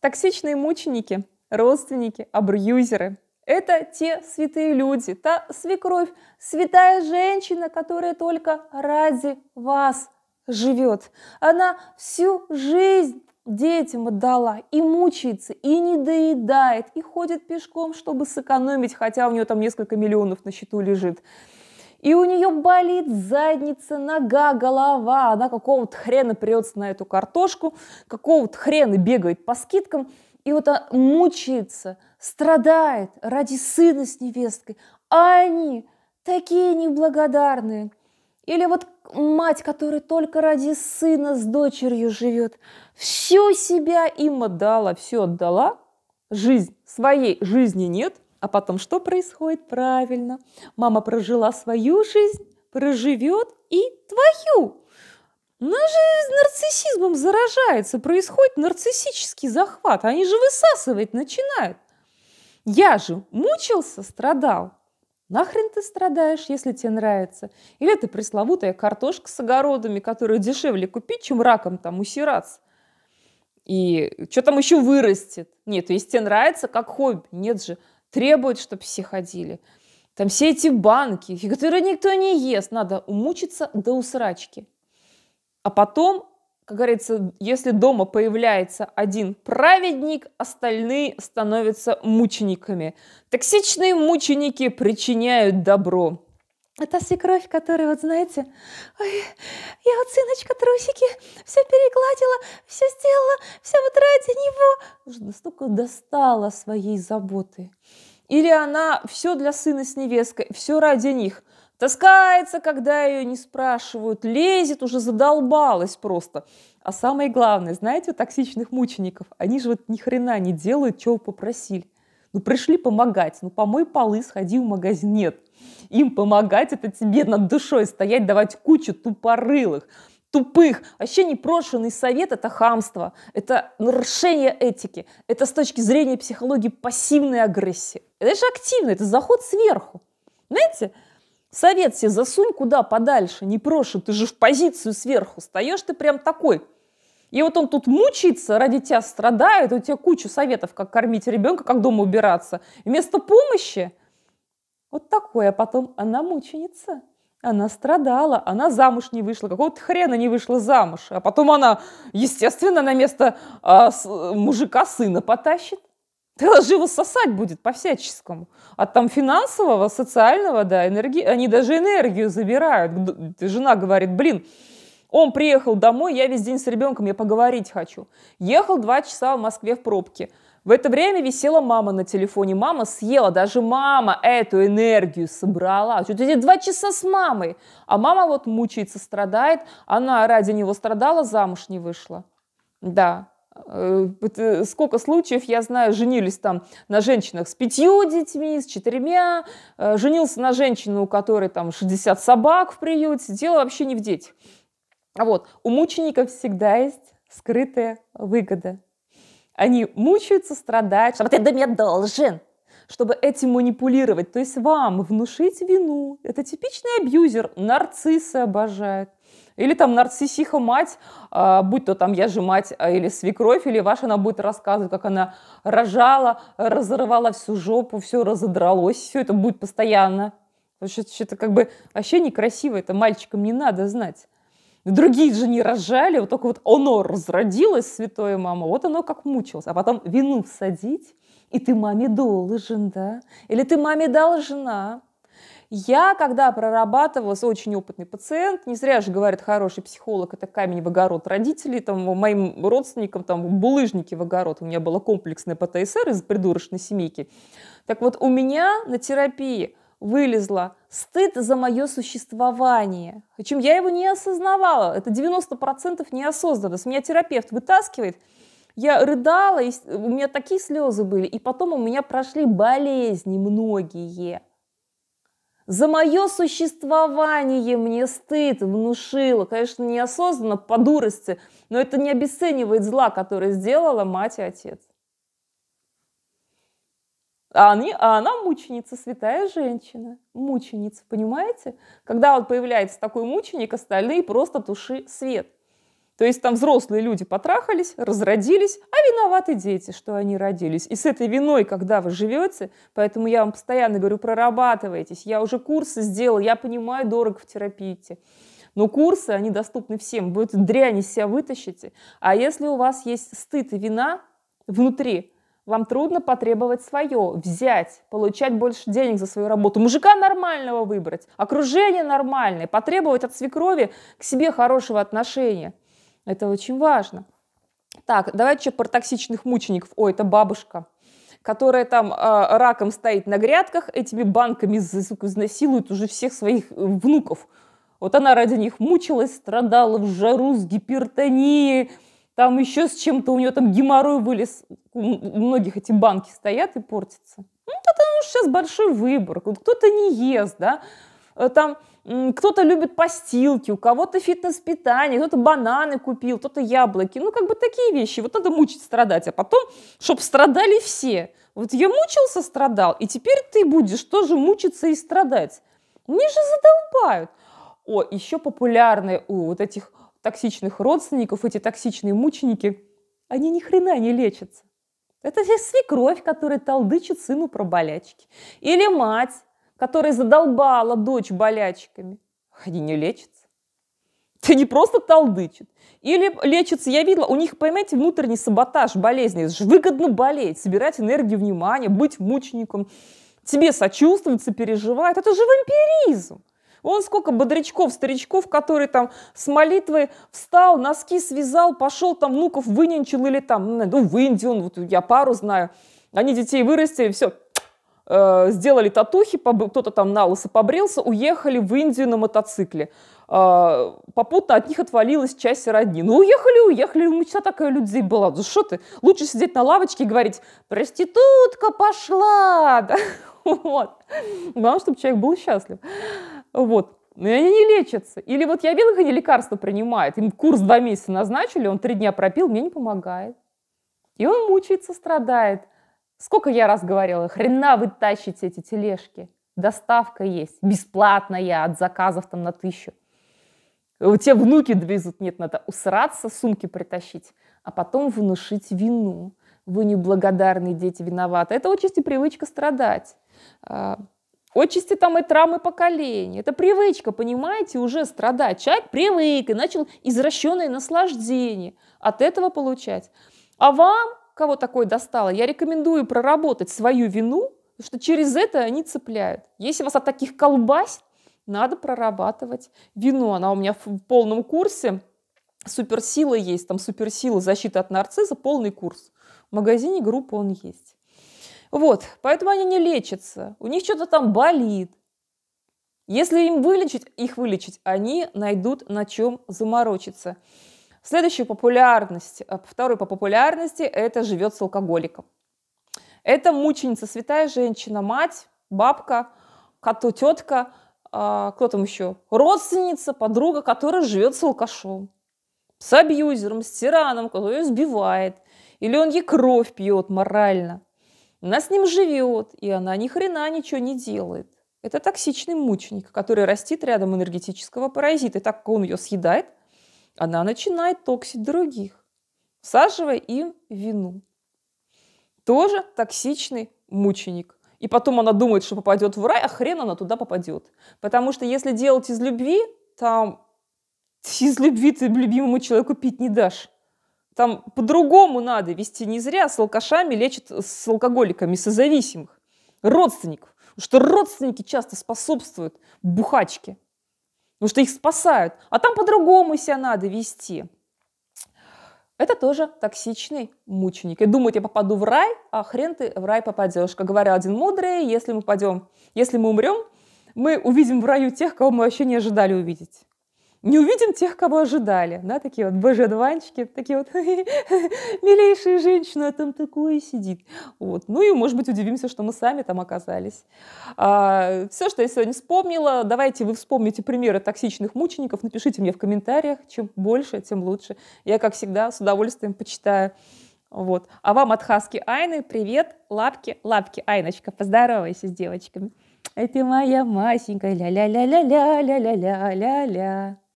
Токсичные мученики, родственники, абьюзеры – это те святые люди, та свекровь, святая женщина, которая только ради вас живет. Она всю жизнь детям отдала, и мучается, и не доедает, и ходит пешком, чтобы сэкономить, хотя у нее там несколько миллионов на счету лежит. И у нее болит задница, нога, голова. Она какого-то хрена прется на эту картошку, какого-то хрена бегает по скидкам. И вот она мучается, страдает ради сына с невесткой. А они такие неблагодарные. Или вот мать, которая только ради сына с дочерью живет, всю себя им отдала, все отдала, жизнь, своей жизни нет – а потом что происходит? Правильно. Мама прожила свою жизнь, проживет и твою. Ну, она же нарциссизмом заражается, происходит нарциссический захват. Они же высасывать начинают. Я же мучился, страдал. Нахрен ты страдаешь, если тебе нравится? Или это пресловутая картошка с огородами, которую дешевле купить, чем раком там усираться? И что там еще вырастет? Нет, если тебе нравится, как хобби. Нет же, требуют, чтобы все ходили. Там все эти банки, которые никто не ест, надо умучиться до усрачки. А потом, как говорится, если дома появляется один праведник, остальные становятся мучениками. Токсичные мученики причиняют добро. Это свекровь, которая, вот знаете, ой, я вот сыночка трусики, все перегладила, все сделала, все вот ради него. Уже настолько достала своей заботы. Или она все для сына с невесткой, все ради них. Таскается, когда ее не спрашивают, лезет, уже задолбалась просто. А самое главное, знаете, у токсичных мучеников, они же вот ни хрена не делают, чего попросили. Ну пришли помогать, ну помой полы, сходи в магазин. Нет, им помогать это тебе над душой стоять, давать кучу тупорылых, тупых, вообще непрошенный совет – это хамство, это нарушение этики, это с точки зрения психологии пассивная агрессия. Это же активно, это заход сверху. Знаете, совет себе засунь куда подальше, не прошу, ты же в позицию сверху, встаешь ты прям такой. И вот он тут мучается, ради тебя страдает, у тебя куча советов, как кормить ребенка, как дома убираться. Вместо помощи вот такое, а потом она мученица. Она страдала, она замуж не вышла, какого-то хрена не вышла замуж. А потом она, естественно, на место а, с, мужика сына потащит. тело живо сосать будет по-всяческому. от а там финансового, социального, да, энергии, они даже энергию забирают. Жена говорит, блин, он приехал домой, я весь день с ребенком, я поговорить хочу. Ехал два часа в Москве в пробке. В это время висела мама на телефоне. Мама съела, даже мама эту энергию собрала. А Что-то эти два часа с мамой. А мама вот мучается, страдает. Она ради него страдала, замуж не вышла. Да, э, э, сколько случаев, я знаю, женились там на женщинах с пятью детьми, с четырьмя, э, женился на женщину, у которой там 60 собак в приюте, дело вообще не в детях. Вот, у мучеников всегда есть скрытая выгода – они мучаются, страдают, что ты до меня должен, чтобы этим манипулировать. То есть вам внушить вину. Это типичный абьюзер. Нарциссы обожают. Или там нарциссиха мать, а, будь то там я же мать а, или свекровь, или ваша, она будет рассказывать, как она рожала, разорвала всю жопу, все разодралось, все это будет постоянно. Потому что это как бы вообще некрасиво, это мальчикам не надо знать. Другие же не рожали, вот только вот оно разродилось, святое мама, вот оно как мучилось. А потом вину всадить, и ты маме должен, да? Или ты маме должна? Я, когда прорабатывалась, очень опытный пациент, не зря же говорят, хороший психолог – это камень в огород родителей, там, моим родственникам, там, булыжники в огород. У меня было комплексное ПТСР из придурочной семейки. Так вот, у меня на терапии вылезла. Стыд за мое существование. Причем я его не осознавала. Это 90% неосознанность. Меня терапевт вытаскивает. Я рыдала, и у меня такие слезы были. И потом у меня прошли болезни многие. За мое существование мне стыд внушило. Конечно, неосознанно, по дурости. Но это не обесценивает зла, которое сделала мать и отец. А, они, а она мученица, святая женщина. Мученица, понимаете? Когда вот появляется такой мученик, остальные просто туши свет. То есть там взрослые люди потрахались, разродились, а виноваты дети, что они родились. И с этой виной, когда вы живете, поэтому я вам постоянно говорю, прорабатывайтесь. Я уже курсы сделал, я понимаю, дорого в терапии. Но курсы, они доступны всем. Вы эту дрянь из себя вытащите. А если у вас есть стыд и вина внутри, вам трудно потребовать свое, взять, получать больше денег за свою работу, мужика нормального выбрать, окружение нормальное, потребовать от свекрови к себе хорошего отношения. Это очень важно. Так, давайте еще про токсичных мучеников. Ой, это бабушка которая там э, раком стоит на грядках, этими банками изнасилует уже всех своих э, внуков. Вот она ради них мучилась, страдала в жару с гипертонией, там еще с чем-то, у нее там геморрой вылез, у многих эти банки стоят и портятся. Ну, это ну, сейчас большой выбор, кто-то не ест, да, э, там кто-то любит постилки, у кого-то фитнес-питание, кто-то бананы купил, кто-то яблоки. Ну, как бы такие вещи. Вот надо мучить, страдать. А потом, чтобы страдали все. Вот я мучился, страдал, и теперь ты будешь тоже мучиться и страдать. Мне же задолбают. О, еще популярные у вот этих токсичных родственников, эти токсичные мученики, они ни хрена не лечатся. Это здесь свекровь, которая толдычит сыну про болячки. Или мать, которая задолбала дочь болячками. Они не лечатся. Ты не просто толдычит. Или лечится, я видела, у них, понимаете, внутренний саботаж болезни. Это же выгодно болеть, собирать энергию внимания, быть мучеником. Тебе сочувствуют, сопереживают. Это же вампиризм. Он сколько бодрячков, старичков, которые там с молитвы встал, носки связал, пошел там внуков выненчил или там, ну, ну в Индию, ну, вот я пару знаю. Они детей вырастили, все, э, сделали татухи, кто-то там на лысо побрился, уехали в Индию на мотоцикле. А, попутно от них отвалилась часть родни. Ну, уехали, уехали, мечта такая у людей была. Ну, что ты, лучше сидеть на лавочке и говорить, проститутка пошла. Да? Вот. Главное, чтобы человек был счастлив. Вот. но они не лечатся. Или вот я видела, как они лекарства принимают. Им курс два месяца назначили, он три дня пропил, мне не помогает. И он мучается, страдает. Сколько я раз говорила, хрена вы тащите эти тележки. Доставка есть, бесплатная, от заказов там на тысячу. У тебя внуки довезут, нет, надо усраться, сумки притащить, а потом внушить вину. Вы неблагодарные дети виноваты. Это отчасти привычка страдать. А, Отчасти там и травмы поколения, Это привычка, понимаете, уже страдать. Человек привык и начал извращенное наслаждение от этого получать. А вам, кого такое достало, я рекомендую проработать свою вину, потому что через это они цепляют. Если вас от таких колбасит, надо прорабатывать вину. Она у меня в полном курсе. Суперсила есть, там суперсила защиты от нарцисса, полный курс. В магазине группы он есть. Вот, поэтому они не лечатся, у них что-то там болит. Если им вылечить, их вылечить, они найдут на чем заморочиться. Следующая популярность, э, второй по популярности, это живет с алкоголиком. Это мученица, святая женщина, мать, бабка, коту тетка, а, кто там еще, родственница, подруга, которая живет с алкашом, с абьюзером, с тираном, который ее сбивает. Или он ей кровь пьет морально. Она с ним живет, и она ни хрена ничего не делает. Это токсичный мученик, который растит рядом энергетического паразита. И так как он ее съедает, она начинает токсить других, всаживая им вину. Тоже токсичный мученик. И потом она думает, что попадет в рай, а хрен она туда попадет. Потому что если делать из любви, там из любви ты любимому человеку пить не дашь. Там по-другому надо вести. Не зря с алкашами лечат с алкоголиками, созависимых, родственников. Потому что родственники часто способствуют бухачке. Потому что их спасают. А там по-другому себя надо вести. Это тоже токсичный мученик. И думать, я попаду в рай, а хрен ты в рай попадешь. Как говорил один мудрый, если мы, пойдем, если мы умрем, мы увидим в раю тех, кого мы вообще не ожидали увидеть не увидим тех, кого ожидали, да, такие вот божедванчики, такие вот милейшие женщины, а там такое сидит, вот, ну и, может быть, удивимся, что мы сами там оказались. А, все, что я сегодня вспомнила, давайте вы вспомните примеры токсичных мучеников, напишите мне в комментариях, чем больше, тем лучше, я, как всегда, с удовольствием почитаю. Вот. А вам от Хаски Айны привет, лапки, лапки, Айночка, поздоровайся с девочками. Это моя Масенька, ля-ля-ля-ля-ля-ля-ля-ля-ля.